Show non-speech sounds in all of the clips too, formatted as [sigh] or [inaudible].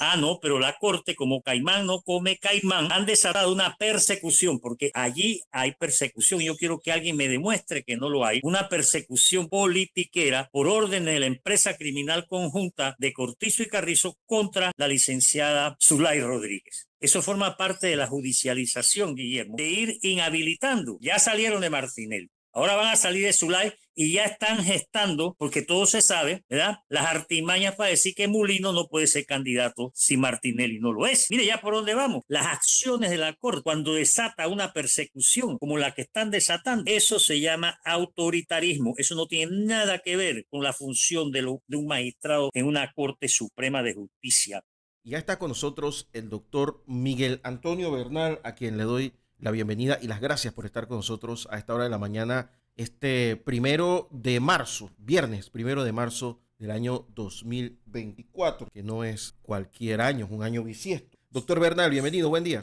Ah, no, pero la corte, como Caimán no come Caimán, han desatado una persecución, porque allí hay persecución. Yo quiero que alguien me demuestre que no lo hay. Una persecución politiquera por orden de la empresa criminal conjunta de Cortizo y Carrizo contra la licenciada Zulay Rodríguez. Eso forma parte de la judicialización, Guillermo, de ir inhabilitando. Ya salieron de Martinel, Ahora van a salir de su live y ya están gestando, porque todo se sabe, ¿verdad? Las artimañas para decir que Mulino no puede ser candidato si Martinelli no lo es. Mire ya por dónde vamos. Las acciones de la Corte, cuando desata una persecución como la que están desatando, eso se llama autoritarismo. Eso no tiene nada que ver con la función de, un magistrado en una Corte Suprema de Justicia. Ya está con nosotros el doctor Miguel Antonio Bernal, a quien le doy la bienvenida y las gracias por estar con nosotros a esta hora de la mañana, este primero de marzo, viernes primero de marzo del año 2024, que no es cualquier año, es un año bisiesto. Doctor Bernal, bienvenido, buen día.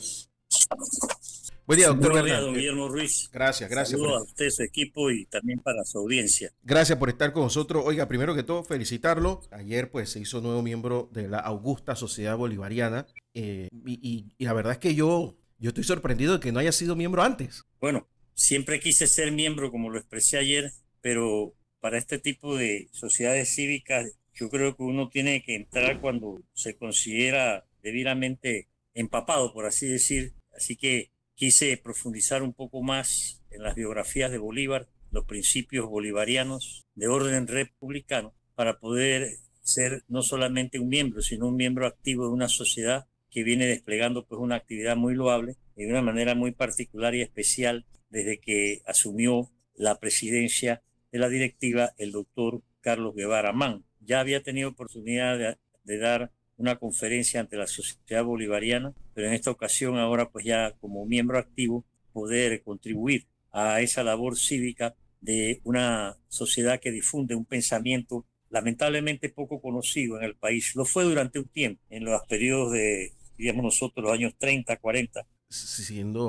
Buen día, doctor Buen día, Guillermo Ruiz. Gracias, gracias. Saludo a usted, su equipo y también para su audiencia. Gracias por estar con nosotros. Oiga, primero que todo, felicitarlo. Ayer, pues, se hizo nuevo miembro de la Augusta Sociedad Bolivariana. Eh, y la verdad es que yo yo estoy sorprendido de que no haya sido miembro antes. Bueno, siempre quise ser miembro, como lo expresé ayer, pero para este tipo de sociedades cívicas, yo creo que uno tiene que entrar cuando se considera debidamente empapado, por así decir. Así que quise profundizar un poco más en las biografías de Bolívar, los principios bolivarianos de orden republicano, para poder ser no solamente un miembro, sino un miembro activo de una sociedad que viene desplegando pues una actividad muy loable y de una manera muy particular y especial desde que asumió la presidencia de la directiva el doctor Carlos Guevara Ya había tenido oportunidad de, de dar una conferencia ante la sociedad bolivariana, pero en esta ocasión ahora pues ya como miembro activo poder contribuir a esa labor cívica de una sociedad que difunde un pensamiento lamentablemente poco conocido en el país. Lo fue durante un tiempo, en los periodos de digamos nosotros, los años 30, 40.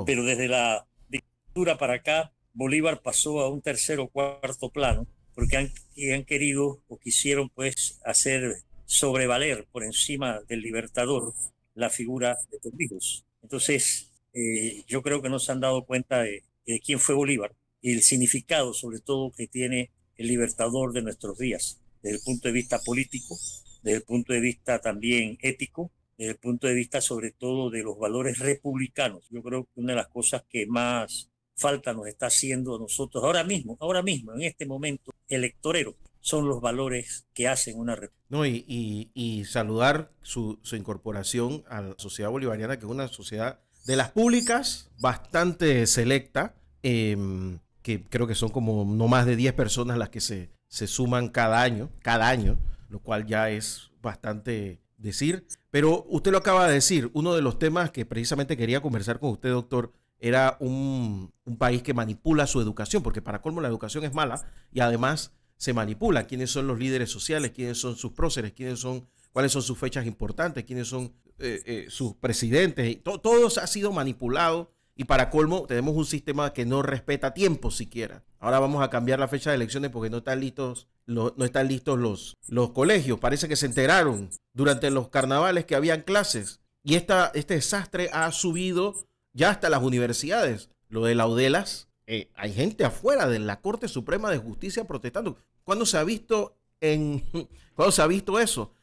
Pero desde la dictadura para acá, Bolívar pasó a un tercer o cuarto plano, porque han, querido o quisieron pues hacer sobrevaler por encima del libertador la figura de Torrijos. Entonces, eh, yo creo que no se han dado cuenta de quién fue Bolívar y el significado sobre todo que tiene el libertador de nuestros días, desde el punto de vista político, desde el punto de vista también ético desde el punto de vista sobre todo de los valores republicanos. Yo creo que una de las cosas que más falta nos está haciendo a nosotros ahora mismo, ahora mismo, en este momento electorero, son los valores que hacen una república. No, y, saludar su, incorporación a la sociedad bolivariana, que es una sociedad de las públicas bastante selecta, em, que creo que son como no más de 10 personas las que se, se suman cada año, cada año, lo cual ya es bastante decir, pero usted lo acaba de decir, uno de los temas que precisamente quería conversar con usted, doctor, era un, país que manipula su educación, porque para colmo la educación es mala y además se manipula quiénes son los líderes sociales, quiénes son sus próceres, quiénes son, cuáles son sus fechas importantes, quiénes son eh, eh, sus presidentes, todo, todo ha sido manipulado y para colmo, tenemos un sistema que no respeta tiempo siquiera. Ahora vamos a cambiar la fecha de elecciones porque no están listos no están listos los, los colegios. Parece que se enteraron durante los carnavales que habían clases. Y esta, este desastre ha subido ya hasta las universidades. Lo de Laudelas, eh, hay gente afuera de la Corte Suprema de Justicia protestando. ¿Cuándo se ha visto, en, [laughs] se ha visto eso?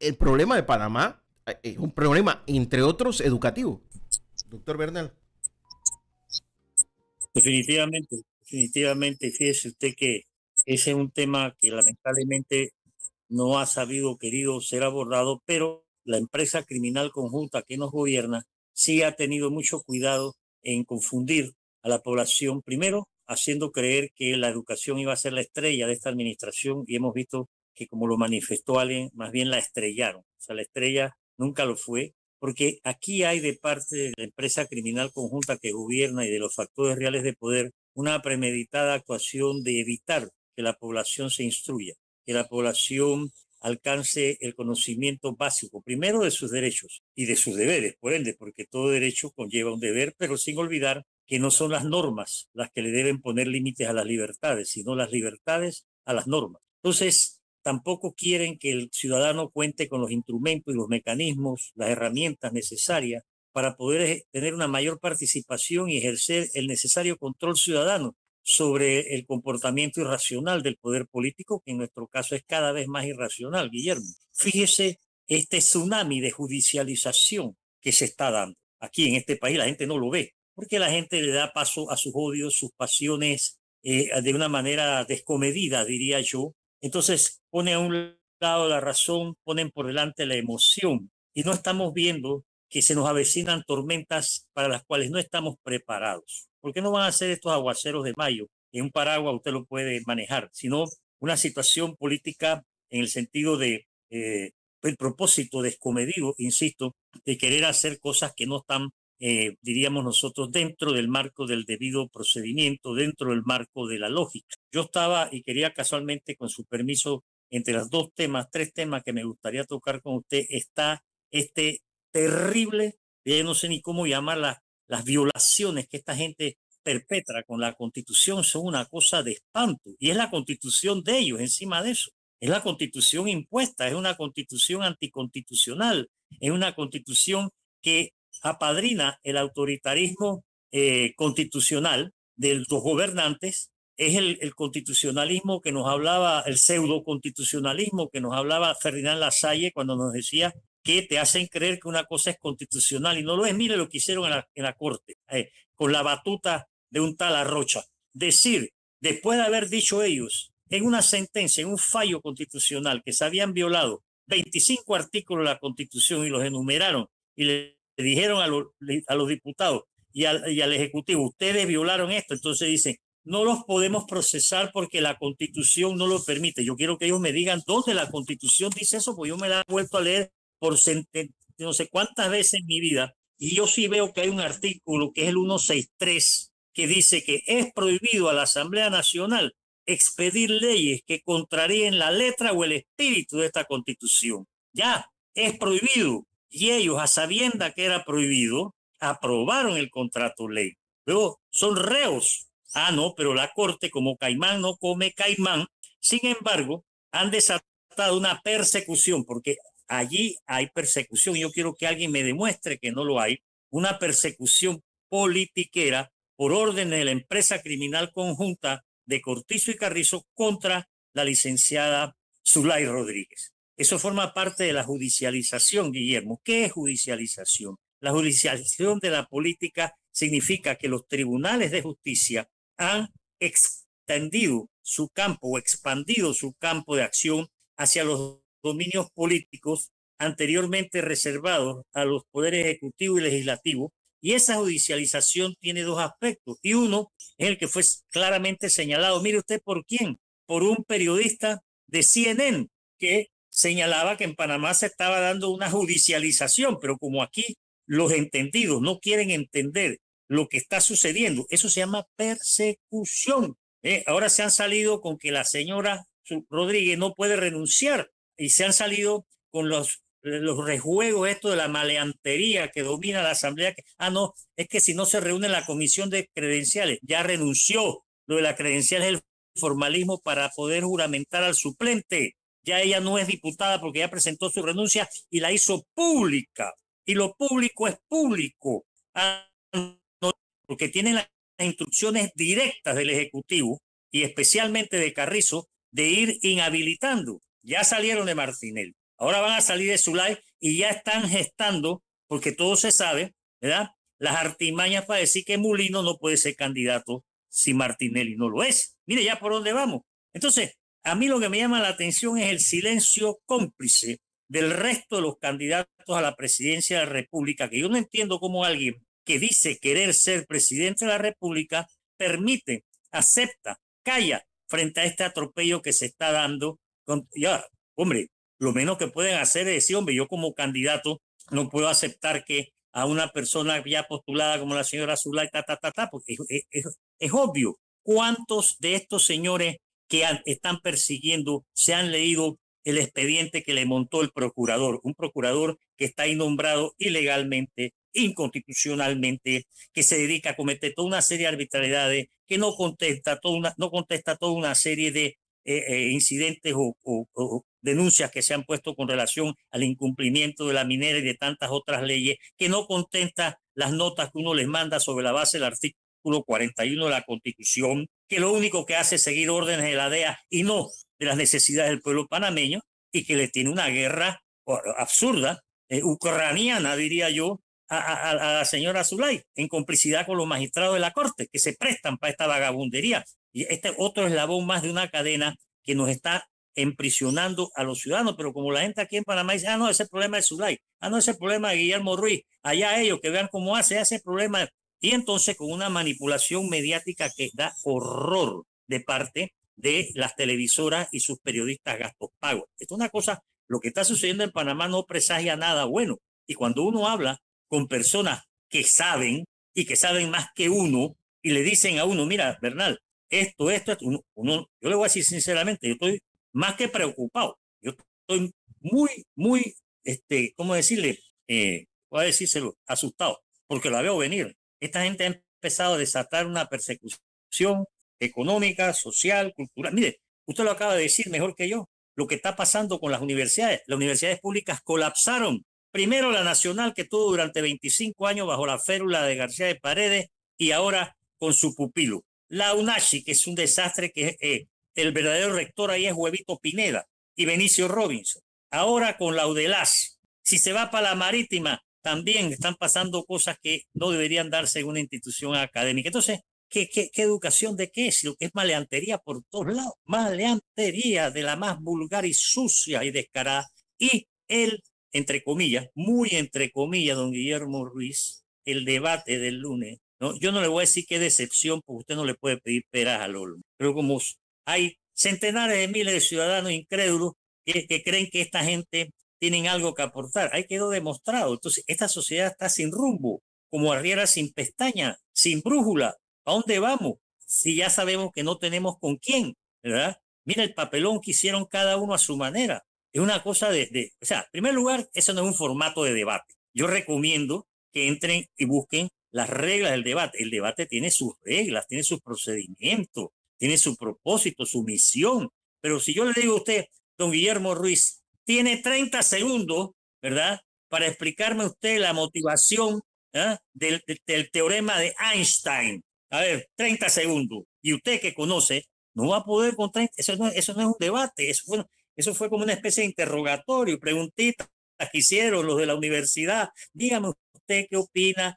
el problema de Panamá eh, es un problema, entre otros, educativo. Doctor Bernal. Definitivamente, definitivamente, fíjese usted que ese es un tema que lamentablemente no ha sabido querido ser abordado, pero la empresa criminal conjunta que nos gobierna sí ha tenido mucho cuidado en confundir a la población, primero haciendo creer que la educación iba a ser la estrella de esta administración y hemos visto que como lo manifestó alguien, más bien la estrellaron. O sea, la estrella nunca lo fue, porque aquí hay de parte de la empresa criminal conjunta que gobierna y de los factores reales de poder una premeditada actuación de evitar que la población se instruya, que la población alcance el conocimiento básico, primero de sus derechos y de sus deberes, por ende, porque todo derecho conlleva un deber, pero sin olvidar que no son las normas las que le deben poner límites a las libertades, sino las libertades a las normas. Entonces, tampoco quieren que el ciudadano cuente con los instrumentos y los mecanismos, las herramientas necesarias para poder eh, tener una mayor participación y ejercer el necesario control ciudadano sobre el comportamiento irracional del poder político, que en nuestro caso es cada vez más irracional, Guillermo. Fíjese este tsunami de judicialización que se está dando. Aquí en este país la gente no lo ve, porque la gente le da paso a sus odios, sus pasiones, eh, de una manera descomedida, diría yo. Entonces pone a un lado la razón, ponen por delante la emoción, y no estamos viendo que se nos avecinan tormentas para las cuales no estamos preparados. ¿Por qué no van a ser estos aguaceros de mayo? En un paraguas usted lo puede manejar, sino una situación política en el sentido de eh, el propósito descomedido, insisto, de querer hacer cosas que no están, eh, diríamos nosotros, dentro del marco del debido procedimiento, dentro del marco de la lógica. Yo estaba y quería casualmente, con su permiso, entre los dos temas, tres temas que me gustaría tocar con usted, está este terrible, ya no sé ni cómo llamarla, las violaciones que esta gente perpetra con la constitución son una cosa de espanto y es la constitución de ellos encima de eso. Es la constitución impuesta, es una constitución anticonstitucional, es una constitución que apadrina el autoritarismo eh, constitucional de los gobernantes, es el, el constitucionalismo que nos hablaba, el pseudo constitucionalismo que nos hablaba Ferdinand Lasalle cuando nos decía que te hacen creer que una cosa es constitucional y no lo es. Mire lo que hicieron en la, Corte, eh, con la batuta de un tal Arrocha. Decir, después de haber dicho ellos en una sentencia, en un fallo constitucional, que se habían violado 25 artículos de la Constitución y los enumeraron y le, dijeron a, los diputados y al, y al Ejecutivo, ustedes violaron esto, entonces dicen, no los podemos procesar porque la constitución no lo permite. Yo quiero que ellos me digan dónde la constitución dice eso, pues yo me la he vuelto a leer por no sé cuántas veces en mi vida, y yo sí veo que hay un artículo que es el 163, que dice que es prohibido a la Asamblea Nacional expedir leyes que contraríen la letra o el espíritu de esta constitución. Ya, es prohibido. Y ellos, a sabienda que era prohibido, aprobaron el contrato ley. Luego, son reos. Ah, no, pero la Corte, como Caimán no come Caimán, sin embargo, han desatado una persecución porque allí hay persecución. Yo quiero que alguien me demuestre que no lo hay. Una persecución politiquera por orden de la empresa criminal conjunta de Cortizo y Carrizo contra la licenciada Zulay Rodríguez. Eso forma parte de la judicialización, Guillermo. ¿Qué es judicialización? La judicialización de la política significa que los tribunales de justicia han extendido su campo o expandido su campo de acción hacia los dominios políticos anteriormente reservados a los poderes ejecutivo y legislativo. Y esa judicialización tiene dos aspectos. Y uno es el que fue claramente señalado. Mire usted por quién. Por un periodista de CNN que señalaba que en Panamá se estaba dando una judicialización, pero como aquí los entendidos no quieren entender lo que está sucediendo, eso se llama persecución. ¿eh? Ahora se han salido con que la señora Rodríguez no puede renunciar y se han salido con los, eh, los rejuegos esto de la maleantería que domina la asamblea. ah, no, es que si no se reúne la comisión de credenciales, ya renunció lo de la credencial es el formalismo para poder juramentar al suplente. Ya ella no es diputada porque ya presentó su renuncia y la hizo pública. Y lo público es público. Ah, porque tienen las instrucciones directas del Ejecutivo y especialmente de Carrizo de ir inhabilitando ya salieron de Martinelli. Ahora van a salir de Zulay y ya están gestando, porque todo se sabe, ¿verdad? Las artimañas para decir que Mulino no puede ser candidato si Martinelli no lo es. Mire ya por dónde vamos. Entonces, a mí lo que me llama la atención es el silencio cómplice del resto de los candidatos a la presidencia de la República, que yo no entiendo cómo alguien que dice querer ser presidente de la República permite, acepta, calla frente a este atropello que se está dando ya, hombre, lo menos que pueden hacer es decir, hombre, yo como candidato no puedo aceptar que a una persona ya postulada como la señora Zulay, ta, ta, ta, ta, porque es, obvio cuántos de estos señores que están persiguiendo se han leído el expediente que le montó el procurador, un procurador que está ahí nombrado ilegalmente, inconstitucionalmente, que se dedica a cometer toda una serie de arbitrariedades, que no contesta toda no contesta toda una serie de eh, eh, incidentes o, denuncias que se han puesto con relación al incumplimiento de la minera y de tantas otras leyes que no contenta las notas que uno les manda sobre la base del artículo 41 de la Constitución, que lo único que hace es seguir órdenes de la DEA y no de las necesidades del pueblo panameño y que le tiene una guerra absurda, eh, ucraniana, diría yo, a, a, la señora Zulay, en complicidad con los magistrados de la Corte, que se prestan para esta vagabundería. Y este otro eslabón más de una cadena que nos está emprisionando a los ciudadanos, pero como la gente aquí en Panamá dice, ah, no, ese problema es Zulay, ah, no, ese problema de Guillermo Ruiz, allá ellos que vean cómo hace ese problema. Y entonces con una manipulación mediática que da horror de parte de las televisoras y sus periodistas gastos pagos. Esto es una cosa, lo que está sucediendo en Panamá no presagia nada bueno. Y cuando uno habla con personas que saben y que saben más que uno y le dicen a uno, mira, Bernal, esto, esto, Uno, yo le voy a decir sinceramente, yo estoy más que preocupado. Yo estoy muy, muy, este, ¿cómo decirle? Eh, voy a decírselo, asustado, porque la veo venir. Esta gente ha empezado a desatar una persecución económica, social, cultural. Mire, usted lo acaba de decir mejor que yo, lo que está pasando con las universidades. Las universidades públicas colapsaron. Primero la nacional que estuvo durante 25 años bajo la férula de García de Paredes y ahora con su pupilo la UNACHI, que es un desastre, que eh, el verdadero rector ahí es Huevito Pineda y Benicio Robinson. Ahora con la si se va para la marítima, también están pasando cosas que no deberían darse en una institución académica. Entonces, ¿qué, qué, educación de qué es? es maleantería por todos lados, maleantería de la más vulgar y sucia y descarada. Y él, entre comillas, muy entre comillas, don Guillermo Ruiz, el debate del lunes yo no le voy a decir qué decepción, porque usted no le puede pedir peras al olmo. Pero como hay centenares de miles de ciudadanos incrédulos que, creen que esta gente tiene algo que aportar, ahí quedó demostrado. Entonces, esta sociedad está sin rumbo, como arriera sin pestaña, sin brújula. ¿A dónde vamos? Si ya sabemos que no tenemos con quién, ¿verdad? Mira el papelón que hicieron cada uno a su manera. Es una cosa de, de o sea, en primer lugar, eso no es un formato de debate. Yo recomiendo que entren y busquen las reglas del debate. El debate tiene sus reglas, tiene sus procedimientos, tiene su propósito, su misión. Pero si yo le digo a usted, don Guillermo Ruiz, tiene 30 segundos, ¿verdad? Para explicarme usted la motivación ¿ah? del, teorema de Einstein. A ver, 30 segundos. Y usted que conoce, no va a poder contar. Eso no, eso no es un debate. Eso fue, eso fue como una especie de interrogatorio, preguntita, que hicieron los de la universidad. Dígame usted qué opina.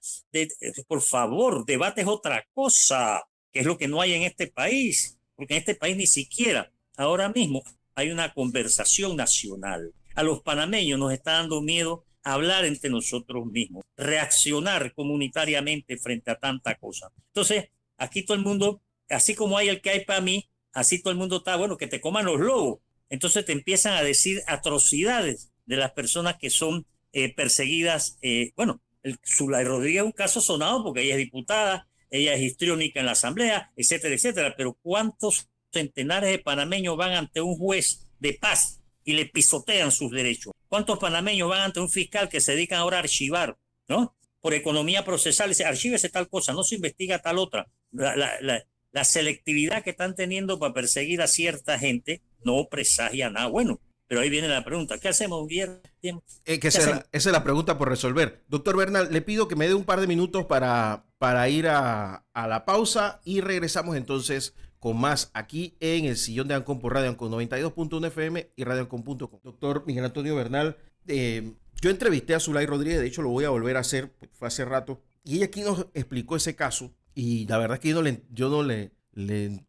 por favor, debate es otra cosa, que es lo que no hay en este país, porque en este país ni siquiera ahora mismo hay una conversación nacional. A los panameños nos está dando miedo hablar entre nosotros mismos, reaccionar comunitariamente frente a tanta cosa. Entonces, aquí todo el mundo, así como hay el que hay para mí, así todo el mundo está, bueno, que te coman los lobos. Entonces te empiezan a decir atrocidades de las personas que son eh, perseguidas. Eh, bueno, el, Zulay Rodríguez es un caso sonado porque ella es diputada, ella es histriónica en la Asamblea, etcétera, etcétera. Pero ¿cuántos centenares de panameños van ante un juez de paz y le pisotean sus derechos? ¿Cuántos panameños van ante un fiscal que se dedican ahora a archivar, ¿no? Por economía procesal, dice, archívese tal cosa, no se investiga tal otra. La, la, la, la selectividad que están teniendo para perseguir a cierta gente no presagia nada bueno. Pero ahí viene la pregunta, ¿qué hacemos, Guillermo? Eh, esa, es la pregunta por resolver. Doctor Bernal, le pido que me dé un par de minutos para, para ir a, a la pausa y regresamos entonces con más aquí en el sillón de Ancon por Radio Ancon 92.1 FM y Radio Ancon.com. Doctor Miguel Antonio Bernal, eh, yo entrevisté a Zulay Rodríguez, de hecho lo voy a volver a hacer, pues, fue hace rato, y ella aquí nos explicó ese caso y la verdad es que yo no le, yo no le,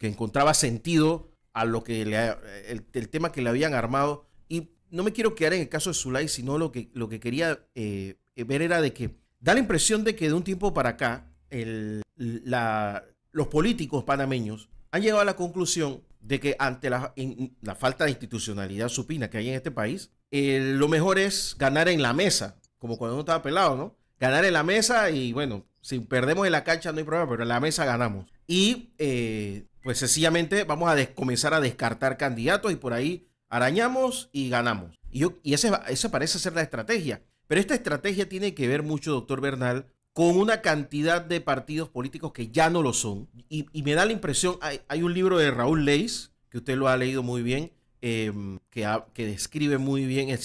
encontraba sentido a lo que el, el tema que le habían armado no me quiero quedar en el caso de Zulay, sino lo que, lo que quería eh, ver era de que da la impresión de que de un tiempo para acá los políticos panameños han llegado a la conclusión de que ante la, falta de institucionalidad supina que hay en este país, eh, lo mejor es ganar en la mesa, como cuando uno estaba pelado, ¿no? Ganar en la mesa y bueno, si perdemos en la cancha no hay problema, pero en la mesa ganamos. Y eh, pues sencillamente vamos a comenzar a descartar candidatos y por ahí arañamos y ganamos. Y, esa, parece ser la estrategia. Pero esta estrategia tiene que ver mucho, doctor Bernal, con una cantidad de partidos políticos que ya no lo son. Y, me da la impresión, hay, un libro de Raúl Leis, que usted lo ha leído muy bien, em, que, describe muy bien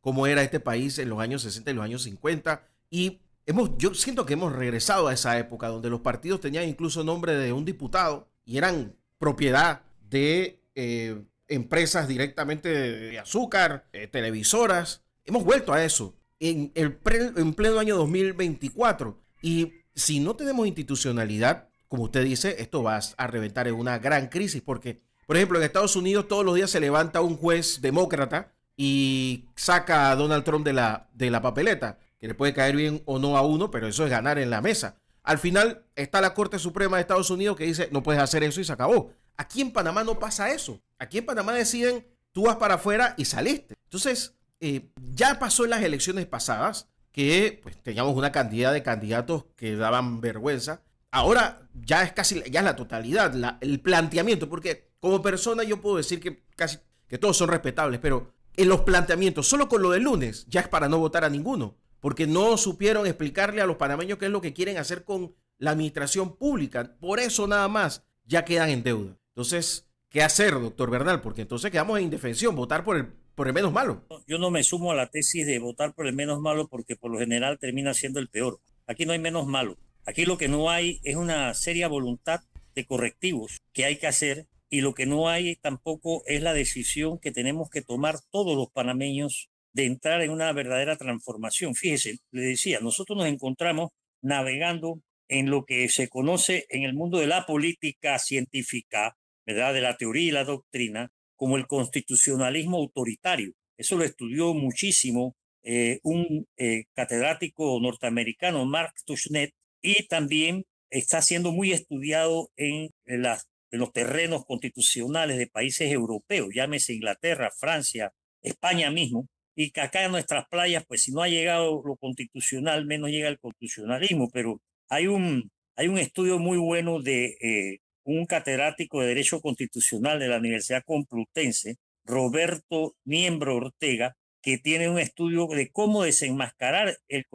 cómo era este país en los años 60 y los años 50. Y hemos, yo siento que hemos regresado a esa época donde los partidos tenían incluso nombre de un diputado y eran propiedad de eh, empresas directamente de, azúcar, eh, televisoras. Hemos vuelto a eso en, el pleno año 2024. Y si no tenemos institucionalidad, como usted dice, esto va a reventar en una gran crisis porque, por ejemplo, en Estados Unidos todos los días se levanta un juez demócrata y saca a Donald Trump de la, de la papeleta, que le puede caer bien o no a uno, pero eso es ganar en la mesa. Al final está la Corte Suprema de Estados Unidos que dice, no puedes hacer eso y se acabó. Aquí en Panamá no pasa eso. Aquí en Panamá deciden, tú vas para afuera y saliste. Entonces, eh, ya pasó en las elecciones pasadas que pues, teníamos una cantidad de candidatos que daban vergüenza. Ahora ya es casi ya es la totalidad, el planteamiento, porque como persona yo puedo decir que casi que todos son respetables, pero en los planteamientos, solo con lo del lunes, ya es para no votar a ninguno, porque no supieron explicarle a los panameños qué es lo que quieren hacer con la administración pública. Por eso nada más ya quedan en deuda. Entonces, ¿qué hacer, doctor Bernal? Porque entonces quedamos en indefensión, votar por el, por el menos malo. Yo no me sumo a la tesis de votar por el menos malo porque por lo general termina siendo el peor. Aquí no hay menos malo. Aquí lo que no hay es una seria voluntad de correctivos que hay que hacer y lo que no hay tampoco es la decisión que tenemos que tomar todos los panameños de entrar en una verdadera transformación. Fíjese, le decía, nosotros nos encontramos navegando en lo que se conoce en el mundo de la política científica de la teoría y la doctrina, como el constitucionalismo autoritario. Eso lo estudió muchísimo eh, un eh, catedrático norteamericano, Mark Tushnet, y también está siendo muy estudiado en, los terrenos constitucionales de países europeos, llámese Inglaterra, Francia, España mismo, y que acá en nuestras playas, pues si no ha llegado lo constitucional, menos llega el constitucionalismo, pero hay un, hay un estudio muy bueno de eh, un catedrático de Derecho Constitucional de la Universidad Complutense, Roberto Miembro Ortega, que tiene un estudio de cómo desenmascarar el,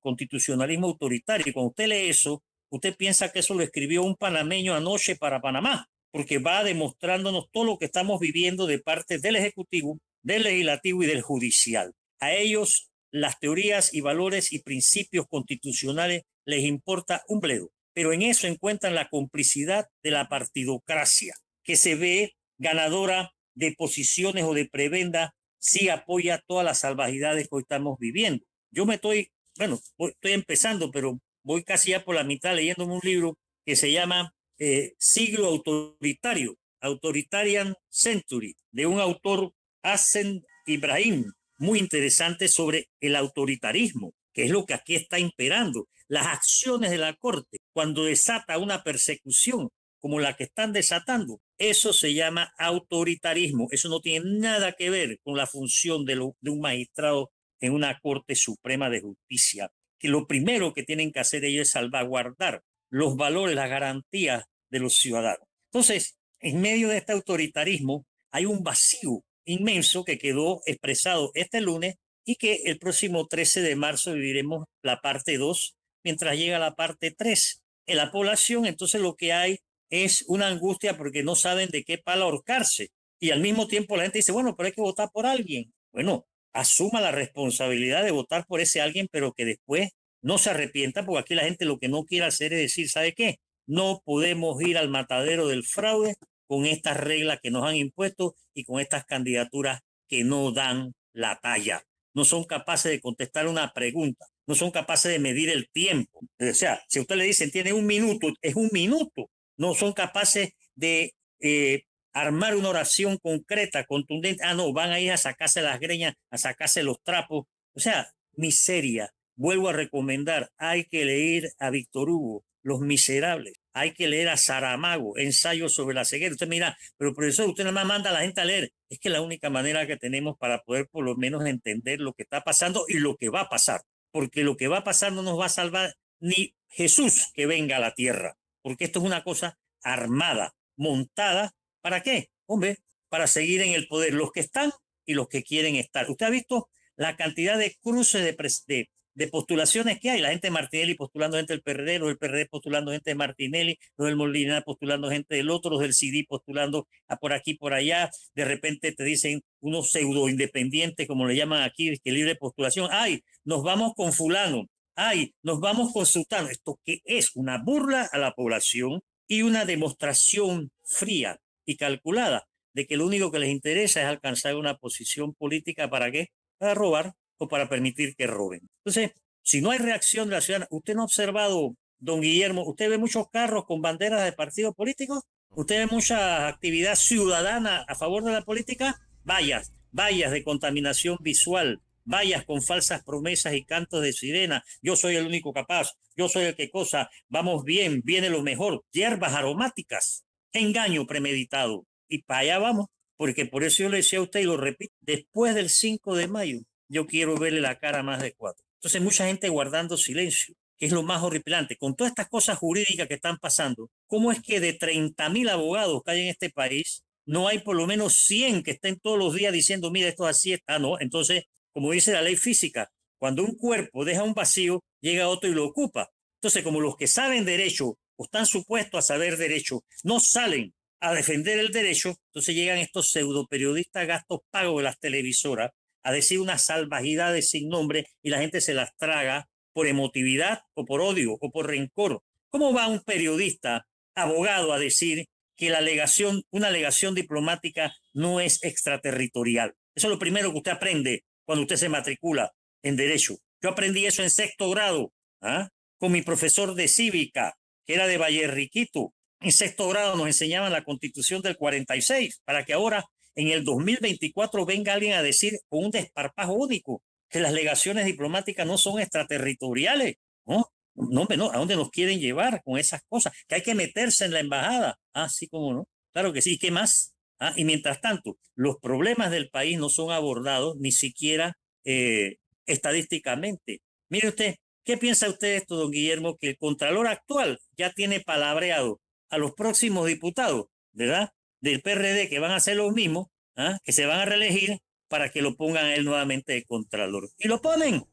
constitucionalismo autoritario. Y cuando usted lee eso, usted piensa que eso lo escribió un panameño anoche para Panamá, porque va demostrándonos todo lo que estamos viviendo de parte del Ejecutivo, del Legislativo y del Judicial. A ellos las teorías y valores y principios constitucionales les importa un bledo pero en eso encuentran la complicidad de la partidocracia, que se ve ganadora de posiciones o de prebenda si apoya todas las salvajidades que hoy estamos viviendo. Yo me estoy, bueno, estoy empezando, pero voy casi ya por la mitad leyéndome un libro que se llama eh, Siglo Autoritario, Autoritarian Century, de un autor, Asen Ibrahim, muy interesante sobre el autoritarismo que es lo que aquí está imperando, las acciones de la Corte cuando desata una persecución como la que están desatando, eso se llama autoritarismo. Eso no tiene nada que ver con la función de, un magistrado en una Corte Suprema de Justicia, que lo primero que tienen que hacer ellos es salvaguardar los valores, las garantías de los ciudadanos. Entonces, en medio de este autoritarismo hay un vacío inmenso que quedó expresado este lunes y que el próximo 13 de marzo viviremos la parte 2, mientras llega la parte 3. En la población, entonces lo que hay es una angustia porque no saben de qué pala ahorcarse. Y al mismo tiempo la gente dice, bueno, pero hay que votar por alguien. Bueno, asuma la responsabilidad de votar por ese alguien, pero que después no se arrepienta, porque aquí la gente lo que no quiere hacer es decir, ¿sabe qué? No podemos ir al matadero del fraude con estas reglas que nos han impuesto y con estas candidaturas que no dan la talla no son capaces de contestar una pregunta, no son capaces de medir el tiempo. O sea, si usted le dicen tiene un minuto, es un minuto. No son capaces de eh, armar una oración concreta, contundente. Ah, no, van a ir a sacarse las greñas, a sacarse los trapos. O sea, miseria. Vuelvo a recomendar, hay que leer a Víctor Hugo, Los Miserables hay que leer a Saramago, ensayo sobre la ceguera. Usted mira, pero profesor, usted nada más manda a la gente a leer. Es que la única manera que tenemos para poder por lo menos entender lo que está pasando y lo que va a pasar, porque lo que va a pasar no nos va a salvar ni Jesús que venga a la tierra, porque esto es una cosa armada, montada, ¿para qué? Hombre, para seguir en el poder los que están y los que quieren estar. Usted ha visto la cantidad de cruces de, de, de postulaciones que hay. La gente de Martinelli postulando gente el PRD, los del PRD postulando gente de Martinelli, los del Molina postulando gente del otro, los del CD postulando a por aquí, por allá. De repente te dicen unos pseudo independientes, como le llaman aquí, que libre postulación. ¡Ay! Nos vamos con fulano. ¡Ay! Nos vamos con sultano. Esto que es una burla a la población y una demostración fría y calculada de que lo único que les interesa es alcanzar una posición política para qué? Para robar, o para permitir que roben. Entonces, si no hay reacción de la ciudadana, usted no ha observado, don Guillermo, usted ve muchos carros con banderas de partidos políticos, usted ve mucha actividad ciudadana a favor de la política, vayas vallas de contaminación visual, vallas con falsas promesas y cantos de sirena, yo soy el único capaz, yo soy el que cosa, vamos bien, viene lo mejor, hierbas aromáticas, engaño premeditado. Y para allá vamos, porque por eso yo le decía a usted y lo repito, después del 5 de mayo, yo quiero verle la cara más de cuatro. Entonces, mucha gente guardando silencio, que es lo más horripilante. Con todas estas cosas jurídicas que están pasando, ¿cómo es que de 30.000 abogados que hay en este país, no hay por lo menos 100 que estén todos los días diciendo, mira, esto así está? Ah, no. Entonces, como dice la ley física, cuando un cuerpo deja un vacío, llega otro y lo ocupa. Entonces, como los que saben derecho o están supuestos a saber derecho no salen a defender el derecho, entonces llegan estos pseudo periodistas gastos pagos de las televisoras a decir unas salvajidades sin nombre y la gente se las traga por emotividad o por odio o por rencor. ¿Cómo va un periodista, abogado, a decir que la alegación, una alegación diplomática no es extraterritorial? Eso es lo primero que usted aprende cuando usted se matricula en derecho. Yo aprendí eso en sexto grado ¿ah? con mi profesor de cívica, que era de Valle Riquito. En sexto grado nos enseñaban la constitución del 46 para que ahora en el 2024 venga alguien a decir con un desparpajo único que las legaciones diplomáticas no son extraterritoriales, ¿no? No, no, ¿a dónde nos quieren llevar con esas cosas? Que hay que meterse en la embajada. así ah, como, no. Claro que sí. ¿Y qué más? Ah, y mientras tanto, los problemas del país no son abordados ni siquiera eh, estadísticamente. Mire usted, ¿qué piensa usted de esto, don Guillermo? Que el Contralor actual ya tiene palabreado a los próximos diputados, ¿verdad? del PRD que van a hacer lo mismo ¿ah? que se van a reelegir para que lo pongan él nuevamente de Contralor. Y lo ponen,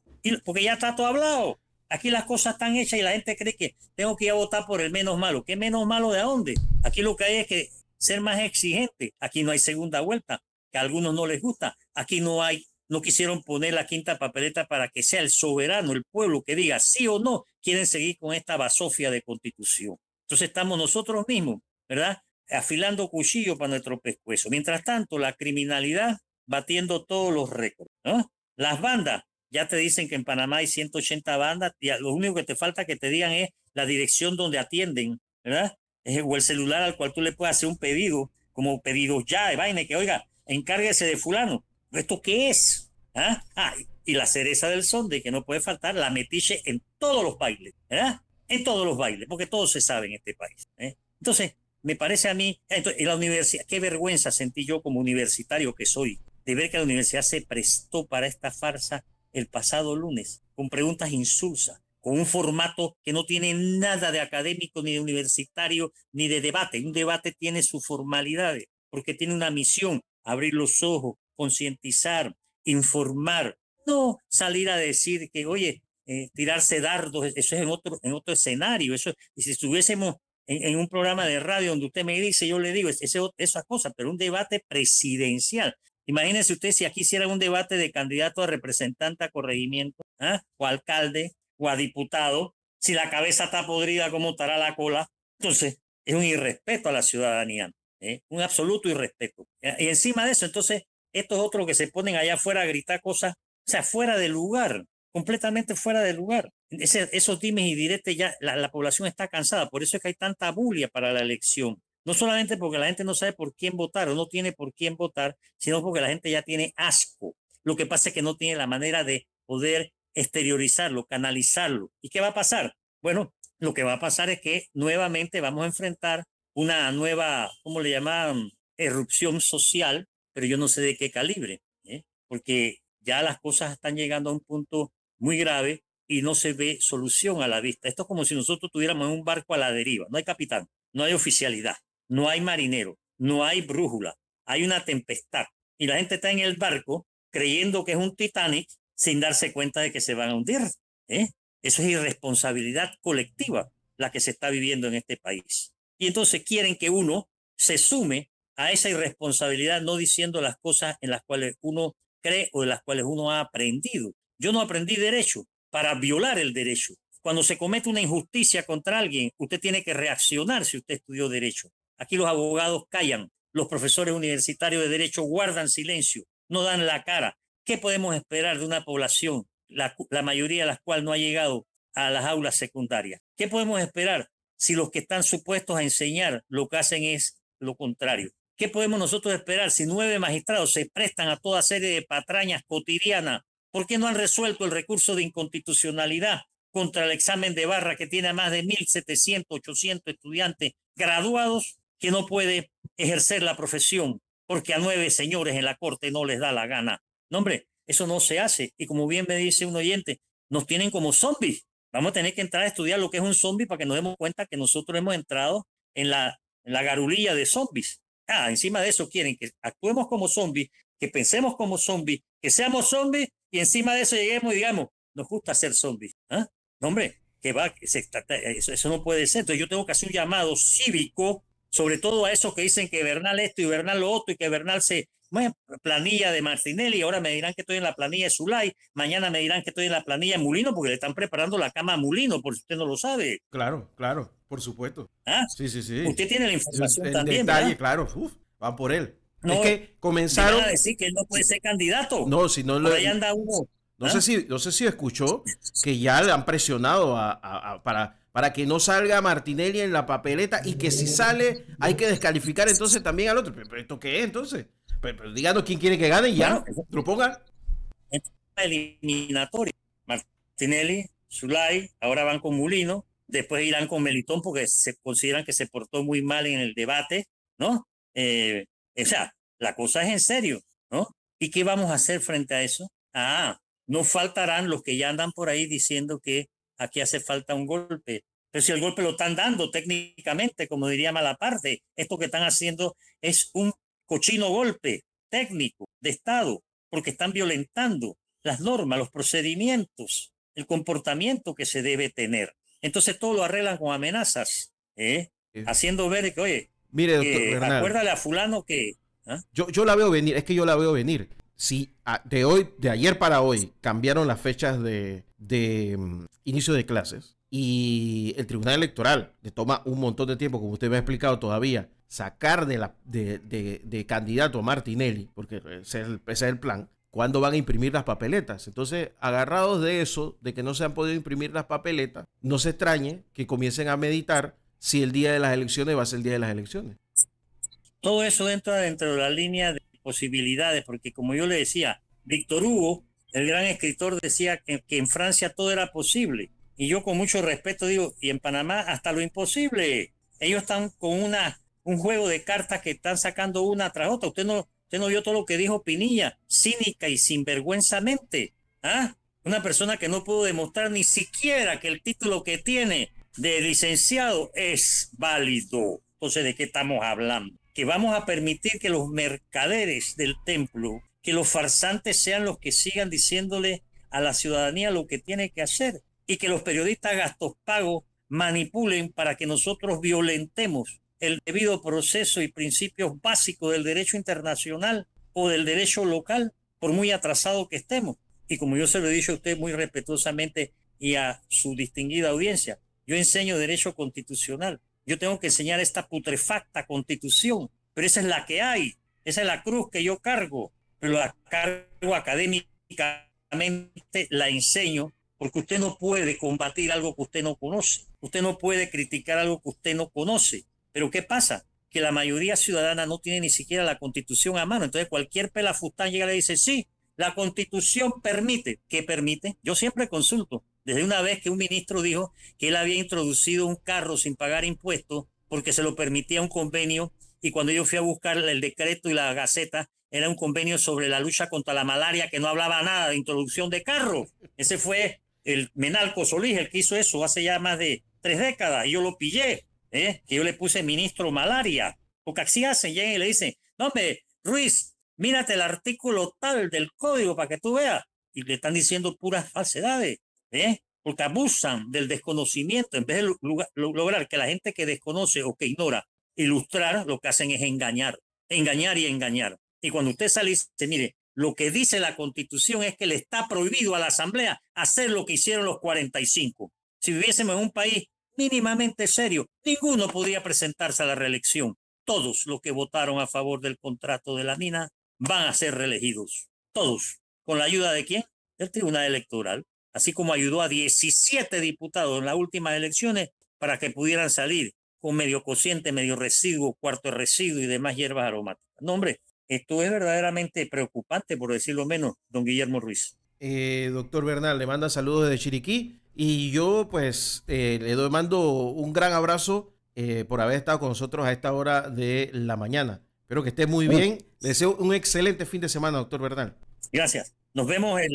porque ya está todo hablado. Aquí las cosas están hechas y la gente cree que tengo que ir a votar por el menos malo. ¿Qué menos malo de dónde? Aquí lo que hay es que ser más exigente. Aquí no hay segunda vuelta, que a algunos no les gusta. Aquí no hay, no quisieron poner la quinta papeleta para que sea el soberano, el pueblo, que diga sí o no, quieren seguir con esta basofia de constitución. Entonces estamos nosotros mismos, ¿verdad? afilando cuchillo para nuestro pescuezo. Mientras tanto, la criminalidad batiendo todos los récords. ¿no? Las bandas, ya te dicen que en Panamá hay 180 bandas, y lo único que te falta que te digan es la dirección donde atienden, ¿verdad? Eh, o el celular al cual tú le puedes hacer un pedido, como pedido ya de vaina, que oiga, encárguese de fulano. ¿Esto qué es? ¿Ah? ¿Ah? y la cereza del son de que no puede faltar la metiche en todos los bailes, ¿verdad? En todos los bailes, porque todo se sabe en este país. ¿eh? Entonces, me parece a mí, ah, en la universidad, qué vergüenza sentí yo como universitario que soy, de ver que la universidad se prestó para esta farsa el pasado lunes, con preguntas insulsas, con un formato que no tiene nada de académico, ni de universitario, ni de debate. Un debate tiene sus formalidades, porque tiene una misión, abrir los ojos, concientizar, informar, no salir a decir que, oye, eh, tirarse dardos, eso es en otro, en otro escenario. Eso, y si estuviésemos en, un programa de radio donde usted me dice, yo le digo esas cosas, pero un debate presidencial. Imagínese usted si aquí hiciera un debate de candidato a representante a corregimiento, ¿ah? o alcalde, o a diputado, si la cabeza está podrida, ¿cómo estará la cola? Entonces, es un irrespeto a la ciudadanía, ¿eh? un absoluto irrespeto. Y encima de eso, entonces, estos otros que se ponen allá afuera a gritar cosas, o sea, fuera de lugar, completamente fuera de lugar esos dimes y diretes ya la, población está cansada, por eso es que hay tanta bulia para la elección. No solamente porque la gente no sabe por quién votar o no tiene por quién votar, sino porque la gente ya tiene asco. Lo que pasa es que no tiene la manera de poder exteriorizarlo, canalizarlo. ¿Y qué va a pasar? Bueno, lo que va a pasar es que nuevamente vamos a enfrentar una nueva, ¿cómo le llaman? Erupción social, pero yo no sé de qué calibre, ¿eh? porque ya las cosas están llegando a un punto muy grave y no se ve solución a la vista. Esto es como si nosotros tuviéramos un barco a la deriva. No hay capitán, no hay oficialidad, no hay marinero, no hay brújula, hay una tempestad. Y la gente está en el barco creyendo que es un Titanic sin darse cuenta de que se van a hundir. ¿eh? Eso es irresponsabilidad colectiva la que se está viviendo en este país. Y entonces quieren que uno se sume a esa irresponsabilidad no diciendo las cosas en las cuales uno cree o de las cuales uno ha aprendido. Yo no aprendí derecho, para violar el derecho. Cuando se comete una injusticia contra alguien, usted tiene que reaccionar si usted estudió derecho. Aquí los abogados callan, los profesores universitarios de derecho guardan silencio, no dan la cara. ¿Qué podemos esperar de una población, la, mayoría de las cual no ha llegado a las aulas secundarias? ¿Qué podemos esperar si los que están supuestos a enseñar lo que hacen es lo contrario? ¿Qué podemos nosotros esperar si nueve magistrados se prestan a toda serie de patrañas cotidianas ¿Por qué no han resuelto el recurso de inconstitucionalidad contra el examen de barra que tiene a más de 1.700, 800 estudiantes graduados que no puede ejercer la profesión porque a nueve señores en la corte no les da la gana? No, hombre, eso no se hace. Y como bien me dice un oyente, nos tienen como zombies. Vamos a tener que entrar a estudiar lo que es un zombie para que nos demos cuenta que nosotros hemos entrado en la, garulilla de zombies. Ah, encima de eso quieren que actuemos como zombies pensemos como zombies, que seamos zombies y encima de eso lleguemos y digamos, nos gusta ser zombies. ¿ah? No, hombre, que va, eso, no puede ser. Entonces yo tengo que hacer un llamado cívico, sobre todo a esos que dicen que Bernal esto y Bernal lo otro y que Bernal se planilla de Martinelli, ahora me dirán que estoy en la planilla de Zulay, mañana me dirán que estoy en la planilla de Mulino porque le están preparando la cama a Mulino, por si usted no lo sabe. Claro, claro, por supuesto. ¿Ah? Sí, sí, sí. Usted tiene la información también. Detalle, claro, va por él. No, es que comenzaron. a decir que no puede ser candidato. No, si no lo. No, sé ¿ah? si, no sé si escuchó que ya le han presionado a, para, para que no salga Martinelli en la papeleta y que si sale hay que descalificar entonces también al otro. ¿Pero esto qué es entonces? Pero, díganos quién quiere que gane y ya, bueno, eliminatorio Eliminatoria. Martinelli, Zulay, ahora van con Mulino, después irán con Melitón porque se consideran que se portó muy mal en el debate, ¿no? Eh, o sea, la cosa es en serio, ¿no? ¿Y qué vamos a hacer frente a eso? Ah, no faltarán los que ya andan por ahí diciendo que aquí hace falta un golpe. Pero si el golpe lo están dando técnicamente, como diría Malaparte, esto que están haciendo es un cochino golpe técnico de Estado, porque están violentando las normas, los procedimientos, el comportamiento que se debe tener. Entonces todo lo arreglan con amenazas, ¿eh? haciendo ver que, oye, Mire, doctor Acuérdale a fulano que. ¿ah? Yo, la veo venir, es que yo la veo venir. Si ah, de hoy, de ayer para hoy, cambiaron las fechas de, mm, inicio de clases y el Tribunal Electoral le toma un montón de tiempo, como usted me ha explicado todavía, sacar de, la, de, candidato a Martinelli, porque el, ese es el plan, cuándo van a imprimir las papeletas. Entonces, agarrados de eso, de que no se han podido imprimir las papeletas, no se extrañe que comiencen a meditar si el día de las elecciones va a ser el día de las elecciones. Todo eso entra dentro de la línea de posibilidades, porque como yo le decía, Víctor Hugo, el gran escritor, decía que, en Francia todo era posible. Y yo con mucho respeto digo, y en Panamá hasta lo imposible. Ellos están con una, un juego de cartas que están sacando una tras otra. Usted no, usted no vio todo lo que dijo Pinilla, cínica y sinvergüenzamente. ¿Ah? Una persona que no pudo demostrar ni siquiera que el título que tiene de licenciado es válido. Entonces, ¿de qué estamos hablando? Que vamos a permitir que los mercaderes del templo, que los farsantes sean los que sigan diciéndole a la ciudadanía lo que tiene que hacer y que los periodistas gastos pagos manipulen para que nosotros violentemos el debido proceso y principios básicos del derecho internacional o del derecho local, por muy atrasado que estemos. Y como yo se lo he dicho a usted muy respetuosamente y a su distinguida audiencia, yo enseño derecho constitucional. Yo tengo que enseñar esta putrefacta constitución, pero esa es la que hay. Esa es la cruz que yo cargo, pero la cargo académicamente, la enseño, porque usted no puede combatir algo que usted no conoce. Usted no puede criticar algo que usted no conoce. Pero ¿qué pasa? Que la mayoría ciudadana no tiene ni siquiera la constitución a mano. Entonces cualquier pelafustán llega y le dice, sí, la constitución permite. ¿Qué permite? Yo siempre consulto desde una vez que un ministro dijo que él había introducido un carro sin pagar impuestos porque se lo permitía un convenio y cuando yo fui a buscar el decreto y la gaceta era un convenio sobre la lucha contra la malaria que no hablaba nada de introducción de carro. Ese fue el Menalco Solís, el que hizo eso hace ya más de tres décadas y yo lo pillé, ¿eh? que yo le puse ministro malaria. Porque así hacen, llegan y le dicen, no, hombre, Ruiz, mírate el artículo tal del código para que tú veas. Y le están diciendo puras falsedades. ¿eh? porque abusan del desconocimiento en vez de lograr que la gente que desconoce o que ignora ilustrar, lo que hacen es engañar, engañar y engañar. Y cuando usted sale y mire, lo que dice la constitución es que le está prohibido a la asamblea hacer lo que hicieron los 45. Si viviésemos en un país mínimamente serio, ninguno podría presentarse a la reelección. Todos los que votaron a favor del contrato de la mina van a ser reelegidos. Todos. ¿Con la ayuda de quién? Del Tribunal Electoral así como ayudó a 17 diputados en las últimas elecciones eh, para que pudieran salir con medio cociente, medio residuo, cuarto residuo y demás hierbas aromáticas. No, hombre, esto es verdaderamente preocupante, por decirlo menos, don Guillermo Ruiz. Eh, doctor Bernal, le manda saludos desde Chiriquí y yo pues eh, le doy, mando un gran abrazo por haber estado con nosotros a esta hora de la mañana. Espero que esté muy bien. Le deseo un excelente fin de semana, doctor Bernal. Gracias. Nos vemos el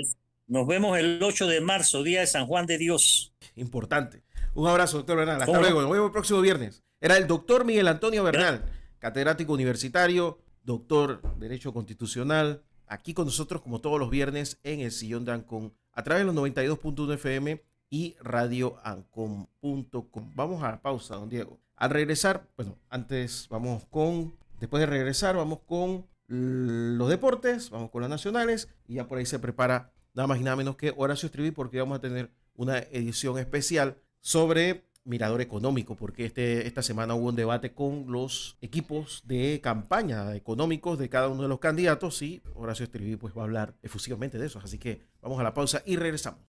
nos vemos el 8 de marzo, día de San Juan de Dios. Importante. Un abrazo, doctor Bernal. Hasta luego. Nos vemos el próximo viernes. Era el doctor Miguel Antonio Bernal, catedrático universitario, doctor Derecho Constitucional, aquí con nosotros como todos los viernes en el Sillón de ANCON, a través de los 92.1 FM y radioancon.com. Vamos a la pausa, don Diego. Al regresar, bueno, antes vamos con, después de regresar, vamos con los deportes, vamos con las nacionales y ya por ahí se prepara nada más y nada menos que Horacio Estribí, porque vamos a tener una edición especial sobre mirador económico, porque este, esta semana hubo un debate con los equipos de campaña económicos de cada uno de los candidatos y Horacio Estribí pues, va a hablar efusivamente de eso. Así que vamos a la pausa y regresamos.